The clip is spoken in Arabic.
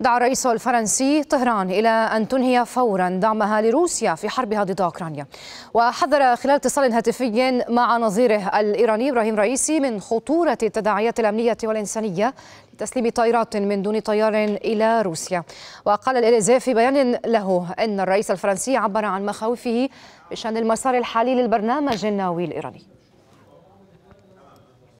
دعا الرئيس الفرنسي طهران إلى أن تنهي فورا دعمها لروسيا في حربها ضد أوكرانيا وحذر خلال اتصال هاتفي مع نظيره الإيراني إبراهيم رئيسي من خطورة التداعيات الأمنية والإنسانية تسليم طائرات من دون طيار إلى روسيا وقال الإليزي في بيان له أن الرئيس الفرنسي عبر عن مخاوفه بشأن المسار الحالي للبرنامج النووي الإيراني